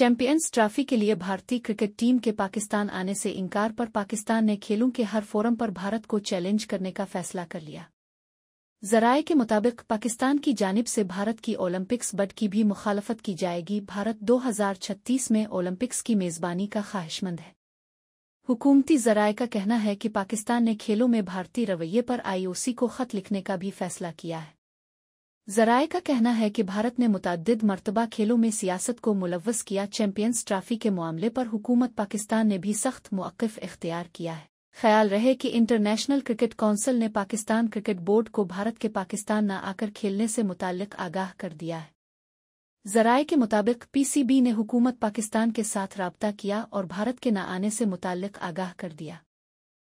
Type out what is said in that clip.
champions trophy के लिए भारतीय क्रिकेट टीम के पाकिस्तान आने से इंकार पर पाकिस्तान ने खेलों के हर फोरम पर भारत को चैलेंज करने का फैसला कर लिया जराए के मुताबिक पाकिस्तान की जानिब से भारत की ओलंपिक्स बड की भी मुखालफत की जाएगी भारत 2036 में ओलंपिक्स की मेजबानी का ख्वाहिशमंद है हुकूमती जराए का कहना है कि पाकिस्तान ने खेलों में भारतीय रवैये पर आईओसी को खत लिखने का भी फैसला किया है जराए का कहना है कि भारत ने मुतद मरतबा खेलों में सियासत को मुलवस किया चैंपियंस ट्रॉफी के मामले पर हुकूमत पाकिस्तान ने भी सख्त मौक़ इख्तियार किया है ख्याल रहे कि इंटरनेशनल क्रिकेट काउंसिल ने पाकिस्तान क्रिकेट बोर्ड को भारत के पाकिस्तान न आकर खेलने से मुतक आगाह कर दिया है जराए के मुताबिक पीसीबी ने हुकूमत पाकिस्तान के साथ रबता किया और भारत के न आने से मुतक आगाह कर दिया